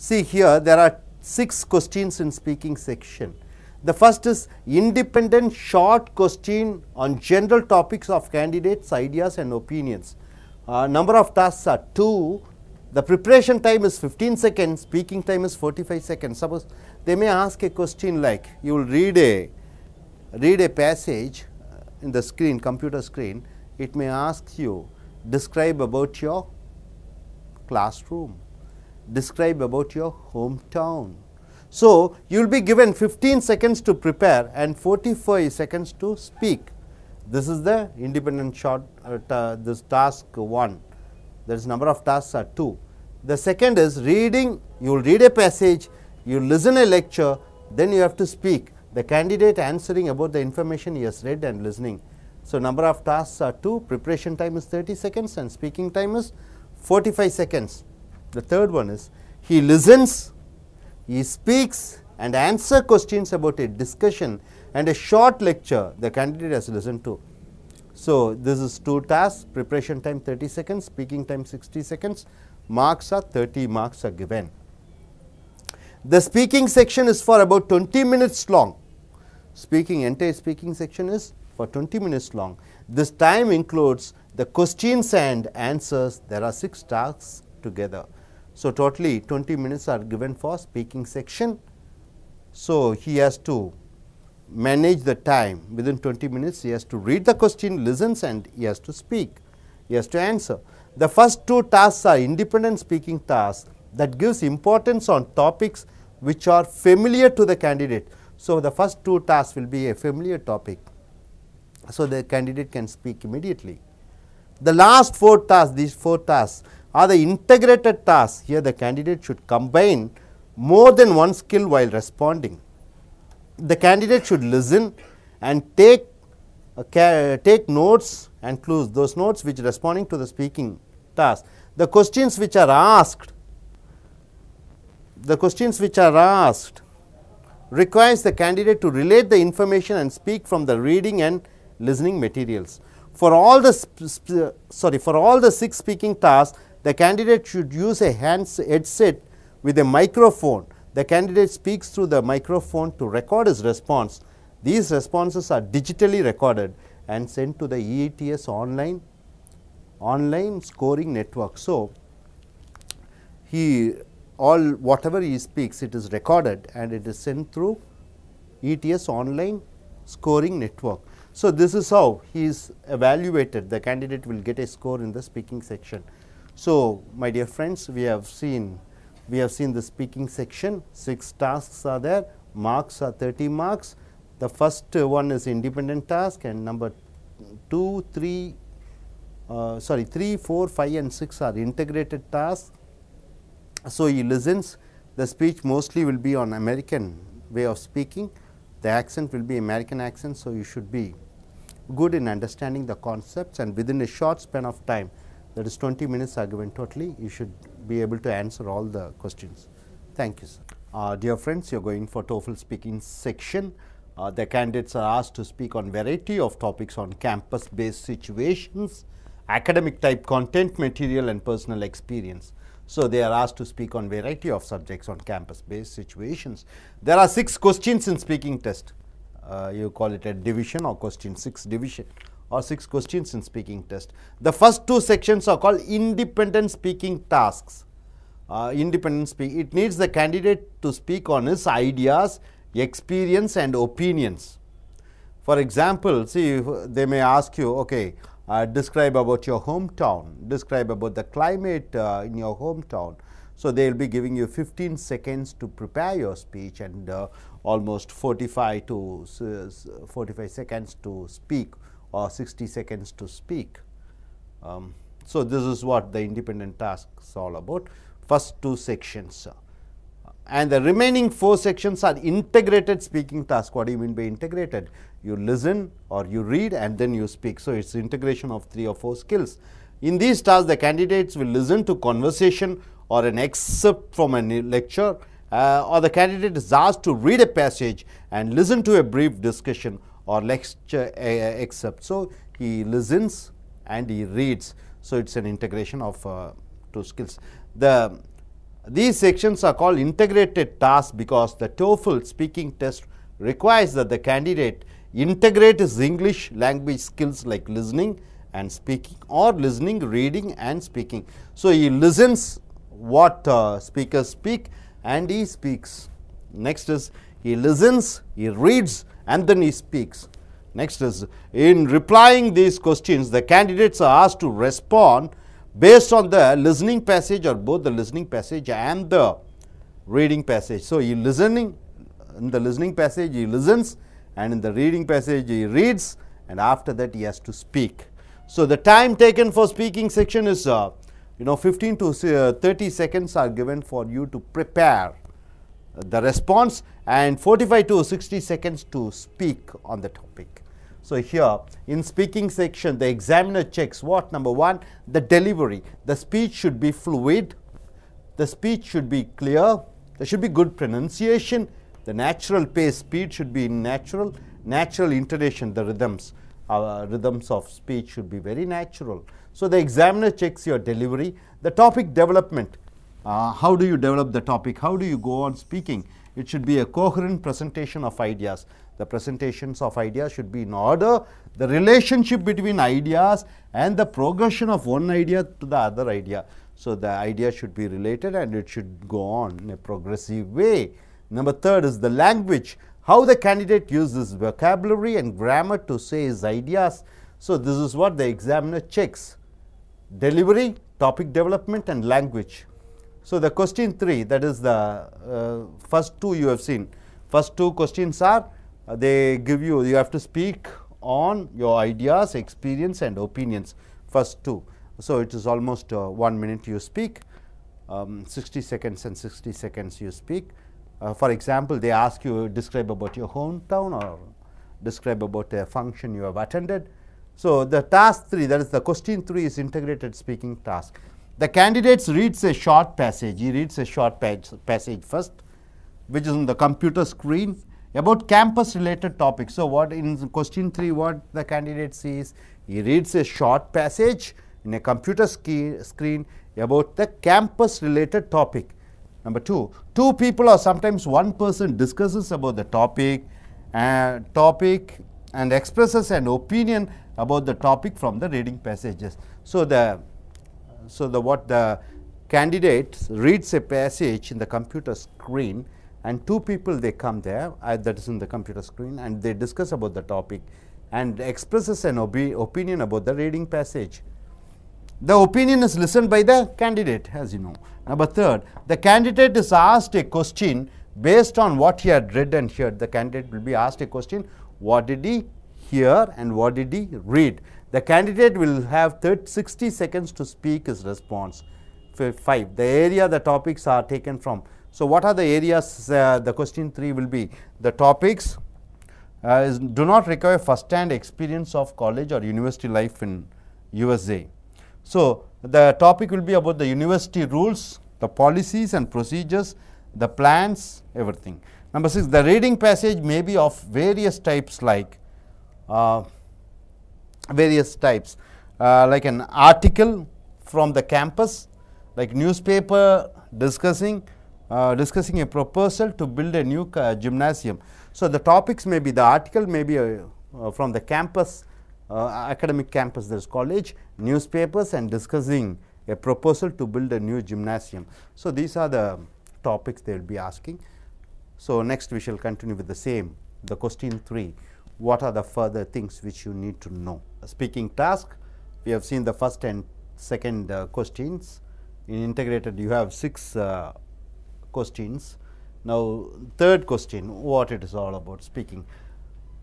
See here there are 6 questions in speaking section. The first is independent short question on general topics of candidates, ideas and opinions. Uh, number of tasks are 2. The preparation time is 15 seconds, speaking time is 45 seconds. Suppose they may ask a question like you will read a read a passage uh, in the screen, computer screen, it may ask you describe about your classroom describe about your hometown. So, you will be given 15 seconds to prepare and 45 seconds to speak. This is the independent short, uh, this task 1. There is number of tasks are 2. The second is reading, you will read a passage, you listen a lecture, then you have to speak. The candidate answering about the information he has read and listening. So, number of tasks are 2, preparation time is 30 seconds and speaking time is 45 seconds. The third one is he listens, he speaks and answer questions about a discussion and a short lecture the candidate has listened to. So, this is two tasks preparation time 30 seconds, speaking time 60 seconds, marks are 30 marks are given. The speaking section is for about 20 minutes long, speaking entire speaking section is for 20 minutes long. This time includes the questions and answers, there are 6 tasks together. So, totally 20 minutes are given for speaking section. So, he has to manage the time within 20 minutes he has to read the question, listens and he has to speak, he has to answer. The first two tasks are independent speaking tasks that gives importance on topics which are familiar to the candidate. So, the first two tasks will be a familiar topic. So, the candidate can speak immediately. The last four tasks, these four tasks are the integrated tasks. Here the candidate should combine more than one skill while responding. The candidate should listen and take, uh, take notes and clues, those notes which responding to the speaking task. The questions which are asked, the questions which are asked requires the candidate to relate the information and speak from the reading and listening materials. For all the sorry, for all the six speaking tasks, the candidate should use a headset with a microphone. The candidate speaks through the microphone to record his response. These responses are digitally recorded and sent to the EETS online online scoring network. So, he all whatever he speaks it is recorded and it is sent through ETS online scoring network. So, this is how he is evaluated the candidate will get a score in the speaking section. So, my dear friends, we have seen we have seen the speaking section. Six tasks are there. Marks are 30 marks. The first one is independent task, and number two, three, uh, sorry, three, four, five, and six are integrated tasks. So he listens. The speech mostly will be on American way of speaking. The accent will be American accent, so you should be good in understanding the concepts and within a short span of time that is 20 minutes are given totally. You should be able to answer all the questions. Thank you, sir. Uh, dear friends, you are going for TOEFL speaking section. Uh, the candidates are asked to speak on variety of topics on campus-based situations, academic type content, material and personal experience. So, they are asked to speak on variety of subjects on campus-based situations. There are six questions in speaking test. Uh, you call it a division or question 6 division or 6 questions in speaking test. The first two sections are called independent speaking tasks. Uh, independent speak. It needs the candidate to speak on his ideas, experience and opinions. For example, see they may ask you, okay, uh, describe about your hometown, describe about the climate uh, in your hometown. So, they will be giving you 15 seconds to prepare your speech and uh, almost 45 to 45 seconds to speak or 60 seconds to speak. Um, so, this is what the independent task is all about first two sections and the remaining four sections are integrated speaking task. What do you mean by integrated? You listen or you read and then you speak. So, it is integration of three or four skills. In these tasks, the candidates will listen to conversation or an excerpt from a lecture uh, or the candidate is asked to read a passage and listen to a brief discussion or lecture eh, eh, excerpt. So, he listens and he reads. So, it is an integration of uh, two skills. The These sections are called integrated tasks because the TOEFL speaking test requires that the candidate integrate his English language skills like listening and speaking or listening, reading and speaking. So, he listens what uh, speakers speak and he speaks. Next is he listens, he reads and then he speaks. Next is in replying these questions, the candidates are asked to respond based on the listening passage or both the listening passage and the reading passage. So, he listening in the listening passage he listens and in the reading passage he reads and after that he has to speak. So, the time taken for speaking section is uh, you know 15 to uh, 30 seconds are given for you to prepare the response and 45 to 60 seconds to speak on the topic. So here in speaking section, the examiner checks what number one, the delivery. The speech should be fluid, the speech should be clear, there should be good pronunciation, the natural pace speed should be natural, natural intonation, the rhythms, uh, rhythms of speech should be very natural. So the examiner checks your delivery, the topic development, uh, how do you develop the topic? How do you go on speaking? It should be a coherent presentation of ideas. The presentations of ideas should be in order. The relationship between ideas and the progression of one idea to the other idea. So, the idea should be related and it should go on in a progressive way. Number third is the language. How the candidate uses vocabulary and grammar to say his ideas. So, this is what the examiner checks. Delivery, topic development and language. So, the question 3 that is the uh, first two you have seen. First two questions are uh, they give you you have to speak on your ideas, experience and opinions first two. So, it is almost uh, 1 minute you speak, um, 60 seconds and 60 seconds you speak. Uh, for example, they ask you describe about your hometown or describe about a function you have attended. So, the task 3 that is the question 3 is integrated speaking task. The candidate reads a short passage. He reads a short passage first, which is on the computer screen about campus related topics. So, what in question 3, what the candidate sees, he reads a short passage in a computer screen about the campus related topic. Number 2, two people or sometimes one person discusses about the topic, uh, topic and expresses an opinion about the topic from the reading passages. So, the so the what the candidate reads a passage in the computer screen and two people they come there uh, that is in the computer screen and they discuss about the topic and expresses an opinion about the reading passage. The opinion is listened by the candidate as you know. Number third, the candidate is asked a question based on what he had read and heard. The candidate will be asked a question, what did he hear and what did he read? The candidate will have 30, 60 seconds to speak his response. 5. The area the topics are taken from. So, what are the areas uh, the question 3 will be? The topics uh, is, do not require first hand experience of college or university life in USA. So, the topic will be about the university rules, the policies and procedures, the plans, everything. Number 6, the reading passage may be of various types like uh, various types uh, like an article from the campus like newspaper discussing uh, discussing a proposal to build a new uh, gymnasium. So, the topics may be the article may be uh, uh from the campus, uh, academic campus there is college, newspapers and discussing a proposal to build a new gymnasium. So, these are the topics they will be asking. So, next we shall continue with the same the question 3 what are the further things which you need to know. Speaking task, we have seen the first and second uh, questions. In integrated, you have six uh, questions. Now, third question, what it is all about speaking.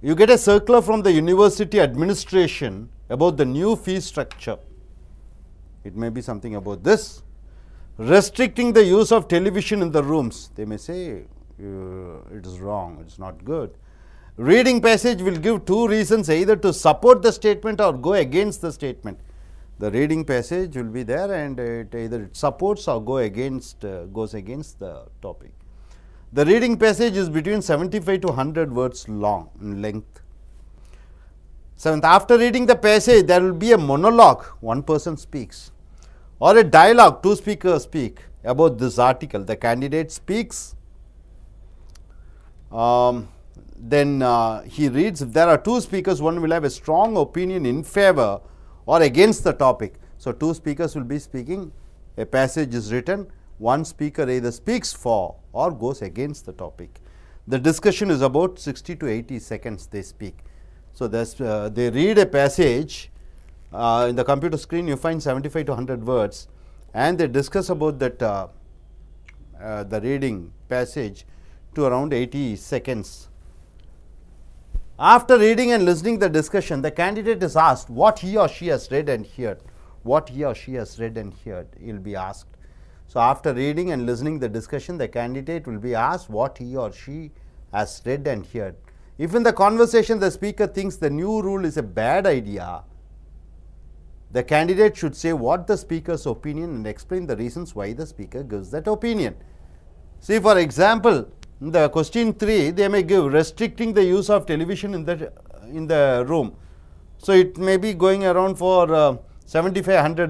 You get a circular from the university administration about the new fee structure. It may be something about this. Restricting the use of television in the rooms. They may say, uh, it is wrong, it is not good Reading passage will give two reasons either to support the statement or go against the statement. The reading passage will be there and it either it supports or go against uh, goes against the topic. The reading passage is between 75 to 100 words long in length. Seventh, after reading the passage, there will be a monologue, one person speaks, or a dialogue, two speakers speak about this article. The candidate speaks. Um, then uh, he reads if there are two speakers, one will have a strong opinion in favor or against the topic. So, two speakers will be speaking, a passage is written, one speaker either speaks for or goes against the topic. The discussion is about 60 to 80 seconds they speak. So, uh, they read a passage uh, in the computer screen you find 75 to 100 words and they discuss about that uh, uh, the reading passage to around 80 seconds after reading and listening the discussion, the candidate is asked what he or she has read and heard. What he or she has read and heard, he will be asked. So, after reading and listening the discussion, the candidate will be asked what he or she has read and heard. If in the conversation the speaker thinks the new rule is a bad idea, the candidate should say what the speaker's opinion and explain the reasons why the speaker gives that opinion. See, for example, the question 3 they may give restricting the use of television in the in the room so it may be going around for uh,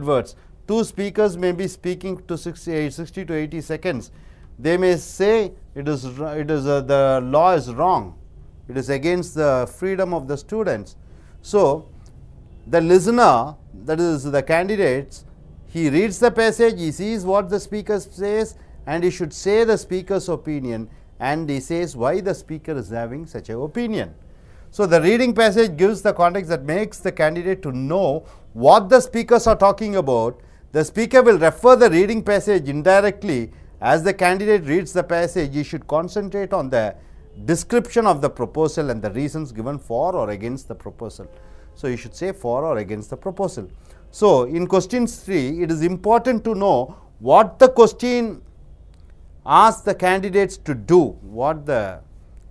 words two speakers may be speaking to 60, 60 to 80 seconds they may say it is it is uh, the law is wrong it is against the freedom of the students so the listener that is the candidates he reads the passage he sees what the speaker says and he should say the speaker's opinion and he says why the speaker is having such an opinion. So, the reading passage gives the context that makes the candidate to know what the speakers are talking about. The speaker will refer the reading passage indirectly. As the candidate reads the passage, he should concentrate on the description of the proposal and the reasons given for or against the proposal. So, you should say for or against the proposal. So, in question 3, it is important to know what the question ask the candidates to do what the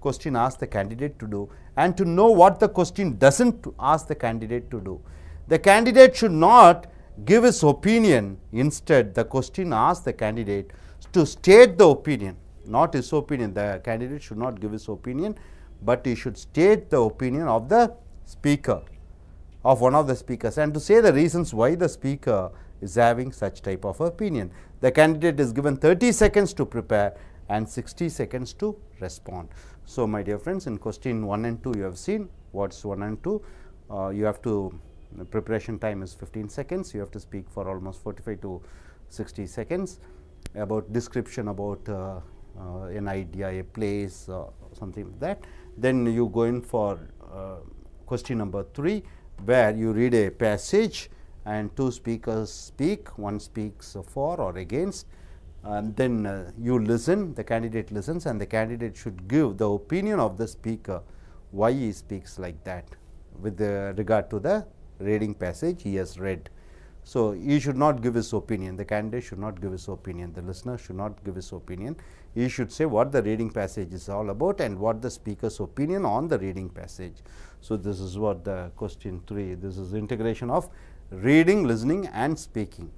question asks the candidate to do and to know what the question doesn't ask the candidate to do. The candidate should not give his opinion. Instead, the question asks the candidate to state the opinion, not his opinion. The candidate should not give his opinion, but he should state the opinion of the speaker, of one of the speakers and to say the reasons why the speaker is having such type of opinion. The candidate is given 30 seconds to prepare and 60 seconds to respond. So, my dear friends in question 1 and 2 you have seen what is 1 and 2, uh, you have to preparation time is 15 seconds, you have to speak for almost 45 to 60 seconds about description about uh, uh, an idea, a place uh, something like that. Then you go in for uh, question number 3 where you read a passage and two speakers speak, one speaks for or against. and then uh, you listen, the candidate listens and the candidate should give the opinion of the speaker why he speaks like that with regard to the reading passage he has read. So, he should not give his opinion, the candidate should not give his opinion, the listener should not give his opinion. He should say what the reading passage is all about and what the speaker's opinion on the reading passage. So, this is what the question 3, this is integration of reading, listening and speaking.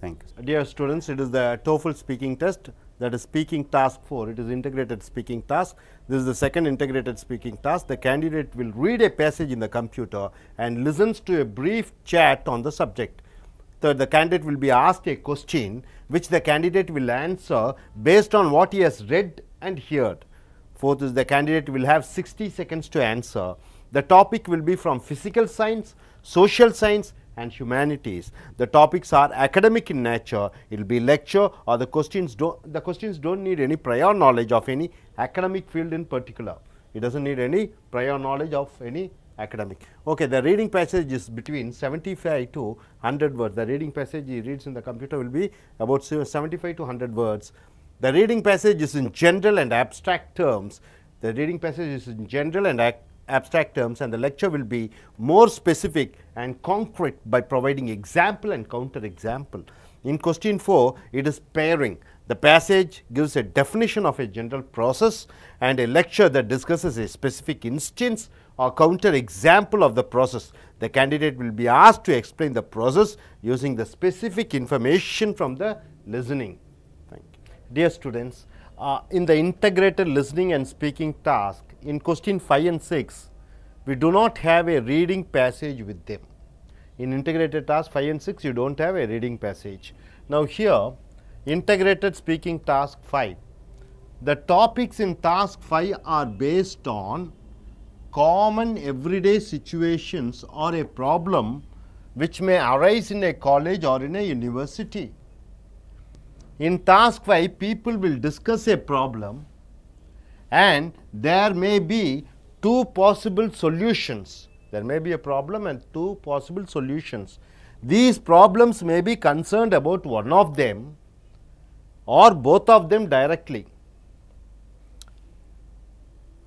Thank you. Dear students, it is the TOEFL speaking test that is speaking task 4. It is integrated speaking task. This is the second integrated speaking task. The candidate will read a passage in the computer and listens to a brief chat on the subject. Third, the candidate will be asked a question which the candidate will answer based on what he has read and heard. Fourth is the candidate will have 60 seconds to answer. The topic will be from physical science, social science, and humanities. The topics are academic in nature, it will be lecture or the questions don't the questions don't need any prior knowledge of any academic field in particular. It does not need any prior knowledge of any academic. Okay, the reading passage is between 75 to 100 words. The reading passage he reads in the computer will be about 75 to 100 words. The reading passage is in general and abstract terms. The reading passage is in general and abstract terms and the lecture will be more specific and concrete by providing example and counter example. In question 4, it is pairing. The passage gives a definition of a general process and a lecture that discusses a specific instance or counter example of the process. The candidate will be asked to explain the process using the specific information from the listening. Thank you. Dear students, uh, in the integrated listening and speaking task, in question 5 and 6, we do not have a reading passage with them. In integrated task 5 and 6, you do not have a reading passage. Now, here integrated speaking task 5, the topics in task 5 are based on common everyday situations or a problem which may arise in a college or in a university. In task 5, people will discuss a problem and there may be two possible solutions. There may be a problem and two possible solutions. These problems may be concerned about one of them or both of them directly.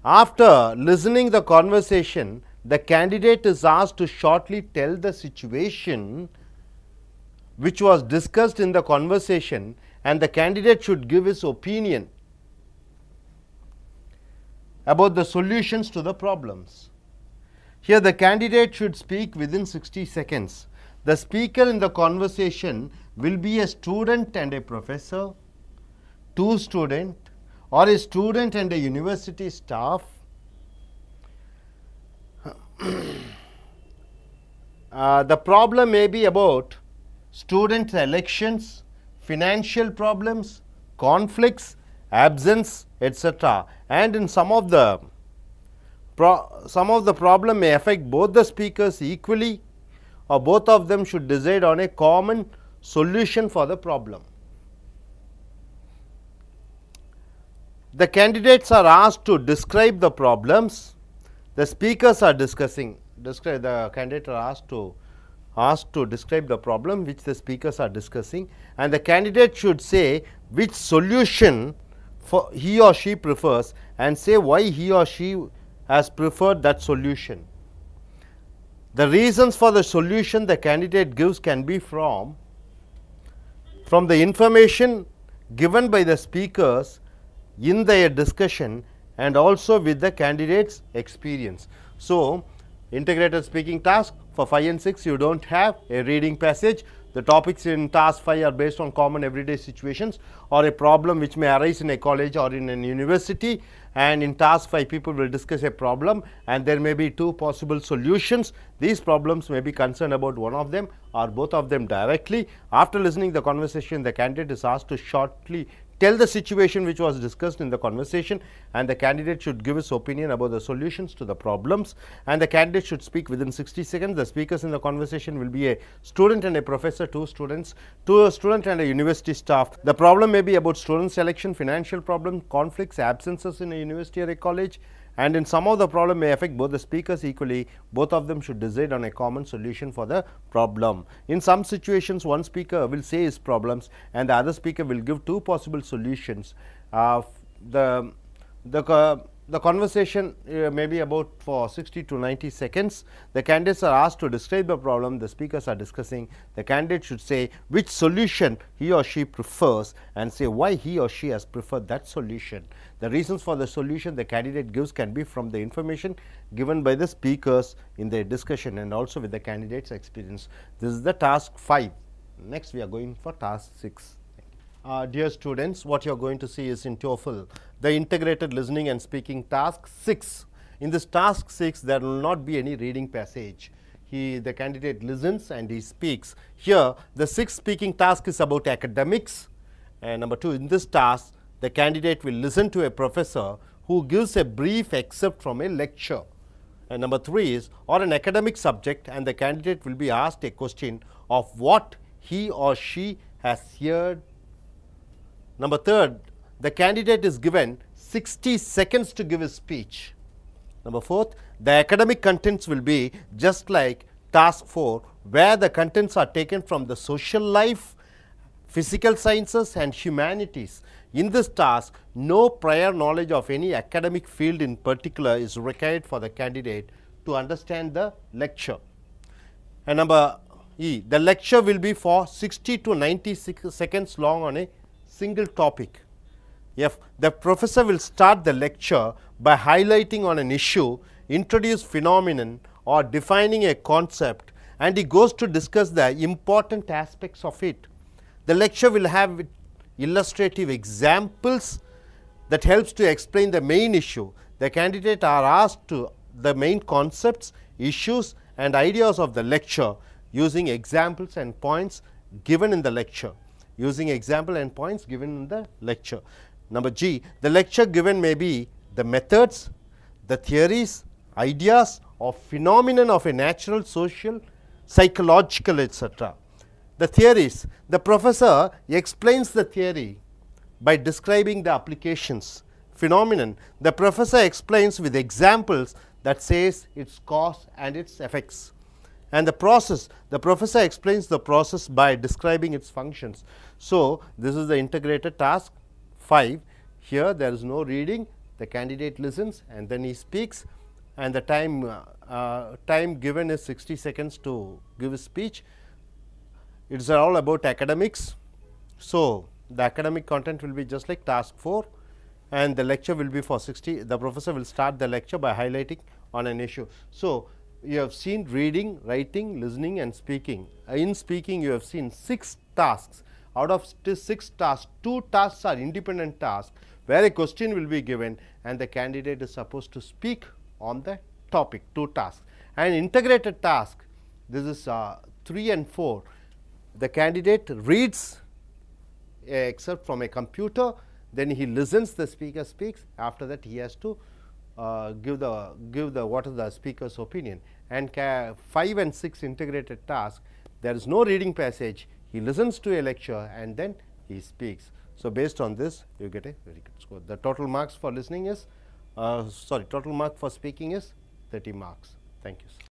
After listening the conversation, the candidate is asked to shortly tell the situation which was discussed in the conversation and the candidate should give his opinion about the solutions to the problems. Here the candidate should speak within 60 seconds. The speaker in the conversation will be a student and a professor, two student or a student and a university staff. uh, the problem may be about student elections, financial problems, conflicts, absence, etc. And in some of the some of the problem may affect both the speakers equally or both of them should decide on a common solution for the problem. The candidates are asked to describe the problems, the speakers are discussing, describe, the candidate are asked to asked to describe the problem which the speakers are discussing and the candidate should say which solution he or she prefers and say why he or she has preferred that solution. The reasons for the solution the candidate gives can be from, from the information given by the speakers in their discussion and also with the candidate's experience. So, integrated speaking task for 5 and 6 you don't have a reading passage the topics in task 5 are based on common everyday situations or a problem which may arise in a college or in an university and in task 5 people will discuss a problem and there may be two possible solutions. These problems may be concerned about one of them or both of them directly. After listening the conversation the candidate is asked to shortly tell the situation which was discussed in the conversation and the candidate should give his opinion about the solutions to the problems and the candidate should speak within 60 seconds. The speakers in the conversation will be a student and a professor, two students, two student and a university staff. The problem may be about student selection, financial problem, conflicts, absences in a university or a college, and in some of the problem may affect both the speakers equally, both of them should decide on a common solution for the problem. In some situations, one speaker will say his problems and the other speaker will give two possible solutions. Uh, the the uh, the conversation uh, may be about for 60 to 90 seconds. The candidates are asked to describe the problem the speakers are discussing. The candidate should say which solution he or she prefers and say why he or she has preferred that solution. The reasons for the solution the candidate gives can be from the information given by the speakers in their discussion and also with the candidate's experience. This is the task 5. Next, we are going for task 6. Uh, dear students, what you are going to see is in TOEFL the integrated listening and speaking task 6. In this task 6, there will not be any reading passage. He, the candidate listens and he speaks. Here, the sixth speaking task is about academics. And number two, in this task, the candidate will listen to a professor who gives a brief excerpt from a lecture. And number three is on an academic subject and the candidate will be asked a question of what he or she has heard. Number third, the candidate is given 60 seconds to give his speech. Number fourth, the academic contents will be just like task 4 where the contents are taken from the social life, physical sciences and humanities. In this task, no prior knowledge of any academic field in particular is required for the candidate to understand the lecture. And number E, the lecture will be for 60 to 90 seconds long on a single topic. If the professor will start the lecture by highlighting on an issue, introduce phenomenon or defining a concept and he goes to discuss the important aspects of it. The lecture will have illustrative examples that helps to explain the main issue. The candidate are asked to the main concepts, issues and ideas of the lecture using examples and points given in the lecture, using example and points given in the lecture. Number G, the lecture given may be the methods, the theories, ideas or phenomenon of a natural, social, psychological etc. The theories, the professor explains the theory by describing the applications phenomenon. The professor explains with examples that says its cause and its effects. And the process, the professor explains the process by describing its functions. So, this is the integrated task 5. Here there is no reading, the candidate listens and then he speaks and the time, uh, uh time given is 60 seconds to give a speech. It is all about academics. So, the academic content will be just like task 4 and the lecture will be for 60, the professor will start the lecture by highlighting on an issue. So, you have seen reading, writing, listening and speaking. In speaking you have seen 6 tasks out of six tasks, two tasks are independent tasks where a question will be given and the candidate is supposed to speak on the topic, two tasks. An integrated task, this is uh, 3 and 4, the candidate reads a excerpt from a computer, then he listens the speaker speaks, after that he has to uh, give the give the what is the speaker's opinion and 5 and 6 integrated task there is no reading passage he listens to a lecture and then he speaks. So, based on this you get a very good score. The total marks for listening is uh, sorry total mark for speaking is 30 marks. Thank you.